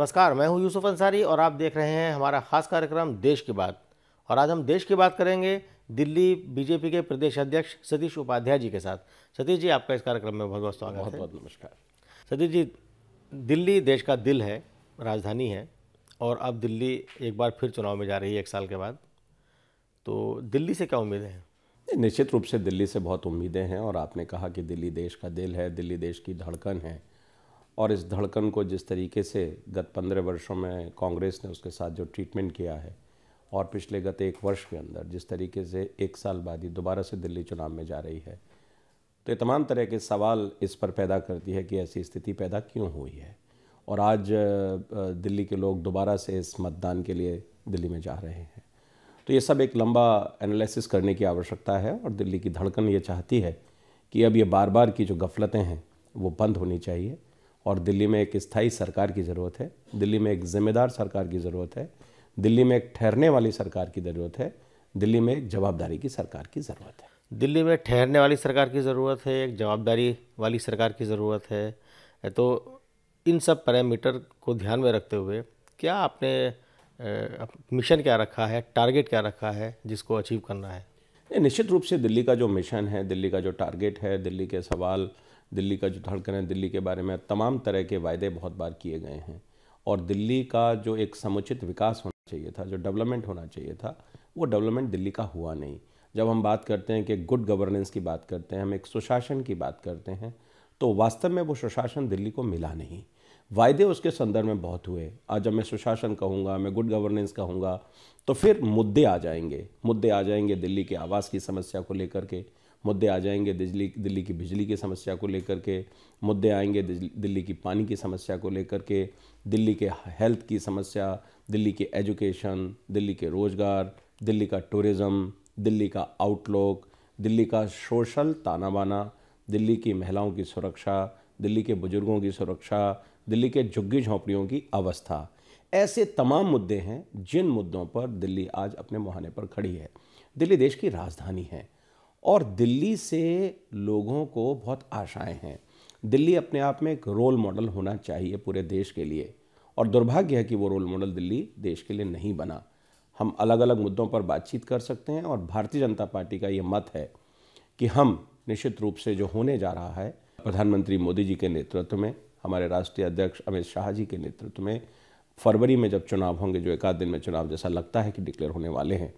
नमस्कार मैं हूं यूसुफ अंसारी और आप देख रहे हैं हमारा खास कार्यक्रम देश की बात और आज हम देश की बात करेंगे दिल्ली बीजेपी के प्रदेश अध्यक्ष सतीश उपाध्याय जी के साथ सतीश जी आपका इस कार्यक्रम में बहुत बहुत स्वागत बहुत बहुत नमस्कार सतीश जी दिल्ली देश का दिल है राजधानी है और अब दिल्ली एक बार फिर चुनाव में जा रही है एक साल के बाद तो दिल्ली से क्या उम्मीदें हैं निश्चित रूप से दिल्ली से बहुत उम्मीदें हैं और आपने कहा कि दिल्ली देश का दिल है दिल्ली देश की धड़कन है और इस धड़कन को जिस तरीके से गत पंद्रह वर्षों में कांग्रेस ने उसके साथ जो ट्रीटमेंट किया है और पिछले गत एक वर्ष के अंदर जिस तरीके से एक साल बाद ही दोबारा से दिल्ली चुनाव में जा रही है तो ये तमाम तरह के सवाल इस पर पैदा करती है कि ऐसी स्थिति पैदा क्यों हुई है और आज दिल्ली के लोग दोबारा से इस मतदान के लिए दिल्ली में जा रहे हैं तो ये सब एक लंबा एनालिसिस करने की आवश्यकता है और दिल्ली की धड़कन ये चाहती है कि अब ये बार बार की जो गफलतें हैं वो बंद होनी चाहिए और दिल्ली में एक स्थायी सरकार की ज़रूरत है दिल्ली में एक जिम्मेदार सरकार की ज़रूरत है दिल्ली में एक ठहरने वाली सरकार की ज़रूरत है दिल्ली में एक जवाबदारी की सरकार की ज़रूरत है दिल्ली में ठहरने वाली सरकार की ज़रूरत है एक जवाबदारी वाली सरकार की ज़रूरत है तो इन सब पैरामीटर को ध्यान में रखते हुए क्या आपने मिशन क्या रखा है टारगेट क्या रखा है जिसको अचीव करना है निश्चित रूप से दिल्ली का जो मिशन है दिल्ली का जो टारगेट है दिल्ली के सवाल दिल्ली का जो धड़कन है दिल्ली के बारे में तमाम तरह के वायदे बहुत बार किए गए हैं और दिल्ली का जो एक समुचित विकास होना चाहिए था जो डेवलपमेंट होना चाहिए था वो डेवलपमेंट दिल्ली का हुआ नहीं जब हम बात करते हैं कि गुड गवर्नेंस की बात करते हैं हम एक सुशासन की बात करते हैं तो वास्तव में वो सुशासन दिल्ली को मिला नहीं वायदे उसके संदर्भ में बहुत हुए आज जब मैं सुशासन कहूँगा मैं गुड गवर्नेंस कहूँगा तो फिर मुद्दे आ जाएंगे मुद्दे आ जाएंगे दिल्ली के आवास की समस्या को लेकर के मुद्दे आ जाएंगे दिल्ली दिल्ली की बिजली की समस्या को लेकर के मुद्दे आएंगे दिल्ली की पानी की समस्या को लेकर के दिल्ली के हेल्थ की समस्या दिल्ली के एजुकेशन दिल्ली के रोज़गार दिल्ली का टूरिज़म दिल्ली का आउटलुक दिल्ली का सोशल ताना बाना दिल्ली की महिलाओं की सुरक्षा दिल्ली के बुज़ुर्गों की सुरक्षा दिल्ली के झुग्गी झोंपड़ियों की अवस्था ऐसे तमाम मुद्दे हैं जिन मुद्दों पर दिल्ली आज अपने मुहाने पर खड़ी है दिल्ली देश की राजधानी है और दिल्ली से लोगों को बहुत आशाएं हैं दिल्ली अपने आप में एक रोल मॉडल होना चाहिए पूरे देश के लिए और दुर्भाग्य है कि वो रोल मॉडल दिल्ली देश के लिए नहीं बना हम अलग अलग मुद्दों पर बातचीत कर सकते हैं और भारतीय जनता पार्टी का ये मत है कि हम निश्चित रूप से जो होने जा रहा है प्रधानमंत्री मोदी जी के नेतृत्व में हमारे राष्ट्रीय अध्यक्ष अमित शाह जी के नेतृत्व में फरवरी में जब चुनाव होंगे जो एक आध दिन में चुनाव जैसा लगता है कि डिक्लेयर होने वाले हैं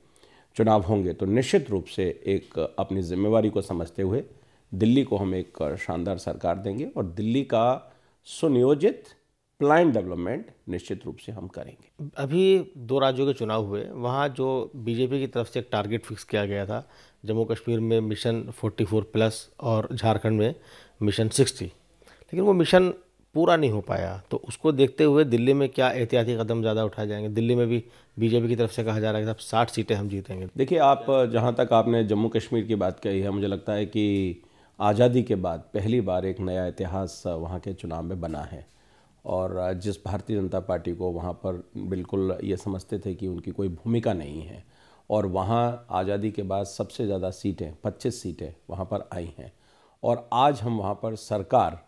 चुनाव होंगे तो निश्चित रूप से एक अपनी जिम्मेवारी को समझते हुए दिल्ली को हम एक शानदार सरकार देंगे और दिल्ली का सुनियोजित प्लान डेवलपमेंट निश्चित रूप से हम करेंगे अभी दो राज्यों के चुनाव हुए वहाँ जो बीजेपी की तरफ से एक टारगेट फिक्स किया गया था जम्मू कश्मीर में मिशन 44 प्लस और झारखंड में मिशन 60 लेकिन वो मिशन पूरा नहीं हो पाया तो उसको देखते हुए दिल्ली में क्या एहतियाती कदम ज़्यादा उठाए जाएंगे दिल्ली में भी बीजेपी की तरफ से कहा जा रहा है कि अब साठ सीटें हम जीतेंगे देखिए आप जहाँ तक आपने जम्मू कश्मीर की बात कही है मुझे लगता है कि आज़ादी के बाद पहली बार एक नया इतिहास वहाँ के चुनाव में बना है और जिस भारतीय जनता पार्टी को वहाँ पर बिल्कुल ये समझते थे कि उनकी कोई भूमिका नहीं है और वहाँ आज़ादी के बाद सबसे ज़्यादा सीटें 25 सीटें वहाँ पर आई हैं और आज हम वहाँ पर सरकार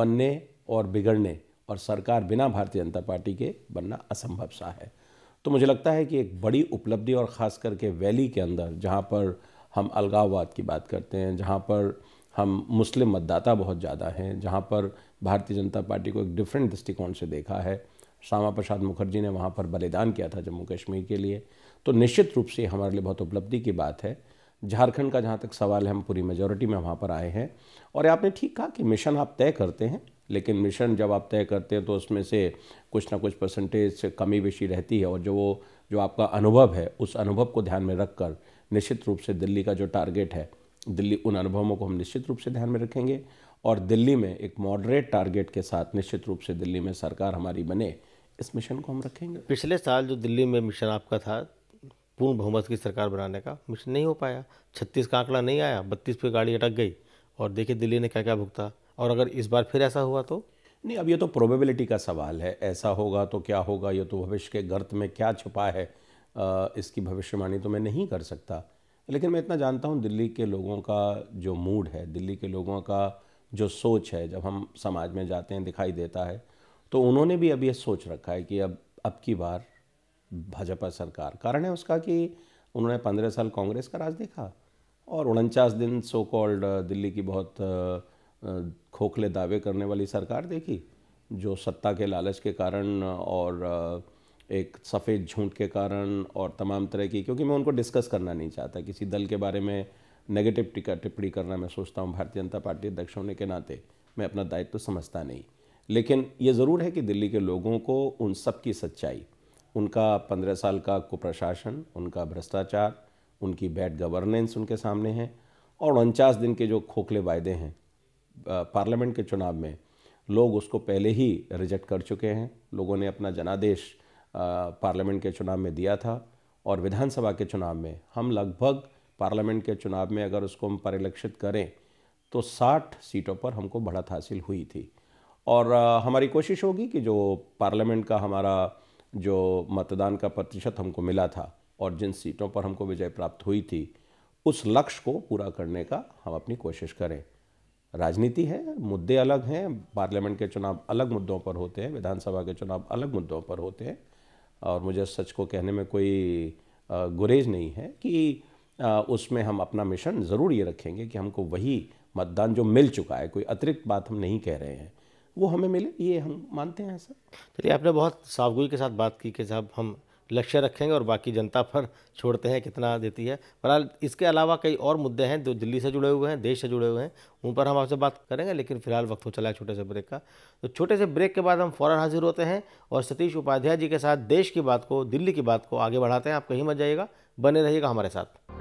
बनने और बिगड़ने और सरकार बिना भारतीय जनता पार्टी के बनना असंभव सा है तो मुझे लगता है कि एक बड़ी उपलब्धि और ख़ास करके वैली के अंदर जहाँ पर हम अलगाववाद की बात करते हैं जहाँ पर हम मुस्लिम मतदाता बहुत ज़्यादा हैं जहाँ पर भारतीय जनता पार्टी को एक डिफरेंट दृष्टिकोण से देखा है श्यामा प्रसाद मुखर्जी ने वहाँ पर बलिदान किया था जम्मू कश्मीर के लिए तो निश्चित रूप से हमारे लिए बहुत उपलब्धि की बात है झारखंड का जहाँ तक सवाल है हम पूरी मेजोरिटी में वहाँ पर आए हैं और आपने ठीक कहा कि मिशन आप तय करते हैं लेकिन मिशन जब आप तय करते हैं तो उसमें से कुछ ना कुछ परसेंटेज से कमी बेशी रहती है और जो वो जो आपका अनुभव है उस अनुभव को ध्यान में रखकर निश्चित रूप से दिल्ली का जो टारगेट है दिल्ली उन अनुभवों को हम निश्चित रूप से ध्यान में रखेंगे और दिल्ली में एक मॉडरेट टारगेट के साथ निश्चित रूप से दिल्ली में सरकार हमारी बने इस मिशन को हम रखेंगे पिछले साल जो दिल्ली में मिशन आपका था पूर्ण बहुमत की सरकार बनाने का मिशन नहीं हो पाया छत्तीस का आंकड़ा नहीं आया बत्तीस पे गाड़ी अटक गई और देखिए दिल्ली ने क्या क्या भुगता और अगर इस बार फिर ऐसा हुआ तो नहीं अब ये तो प्रोबेबिलिटी का सवाल है ऐसा होगा तो क्या होगा ये तो भविष्य के गर्त में क्या छुपा है आ, इसकी भविष्यवाणी तो मैं नहीं कर सकता लेकिन मैं इतना जानता हूँ दिल्ली के लोगों का जो मूड है दिल्ली के लोगों का जो सोच है जब हम समाज में जाते हैं दिखाई देता है तो उन्होंने भी अब यह सोच रखा है कि अब अब की बार भाजपा सरकार कारण है उसका कि उन्होंने पंद्रह साल कांग्रेस का राज देखा और उनचास दिन सो कॉल्ड दिल्ली की बहुत खोखले दावे करने वाली सरकार देखी जो सत्ता के लालच के कारण और एक सफ़ेद झूठ के कारण और तमाम तरह की क्योंकि मैं उनको डिस्कस करना नहीं चाहता किसी दल के बारे में नेगेटिव टिका टिप्पणी करना मैं सोचता हूँ भारतीय जनता पार्टी अध्यक्ष होने के नाते मैं अपना दायित्व तो समझता नहीं लेकिन ये ज़रूर है कि दिल्ली के लोगों को उन सब की सच्चाई उनका पंद्रह साल का कुप्रशासन उनका भ्रष्टाचार उनकी बैड गवर्नेंस उनके सामने है और उनचास दिन के जो खोखले वायदे हैं पार्लियामेंट के चुनाव में लोग उसको पहले ही रिजेक्ट कर चुके हैं लोगों ने अपना जनादेश पार्लियामेंट के चुनाव में दिया था और विधानसभा के चुनाव में हम लगभग पार्लियामेंट के चुनाव में अगर उसको हम परिलक्षित करें तो 60 सीटों पर हमको बढ़त हासिल हुई थी और हमारी कोशिश होगी कि जो पार्लियामेंट का हमारा जो मतदान का प्रतिशत हमको मिला था और जिन सीटों पर हमको विजय प्राप्त हुई थी उस लक्ष्य को पूरा करने का हम अपनी कोशिश करें राजनीति है मुद्दे अलग हैं पार्लियामेंट के चुनाव अलग मुद्दों पर होते हैं विधानसभा के चुनाव अलग मुद्दों पर होते हैं और मुझे सच को कहने में कोई गुरेज नहीं है कि उसमें हम अपना मिशन ज़रूर ये रखेंगे कि हमको वही मतदान जो मिल चुका है कोई अतिरिक्त बात हम नहीं कह रहे हैं वो हमें मिले ये हम मानते हैं ऐसा चलिए आपने बहुत सावगुई के साथ बात की कि साहब हम लक्ष्य रखेंगे और बाकी जनता पर छोड़ते हैं कितना देती है बहरहाल इसके अलावा कई और मुद्दे हैं जो दिल्ली से जुड़े हुए हैं देश से जुड़े हुए हैं उन पर हम आपसे बात करेंगे लेकिन फिलहाल वक्त हो चला है छोटे से ब्रेक का तो छोटे से ब्रेक के बाद हम फ़ौरन हाजिर होते हैं और सतीश उपाध्याय जी के साथ देश की बात को दिल्ली की बात को आगे बढ़ाते हैं आप कहीं मत जाइएगा बने रहिएगा हमारे साथ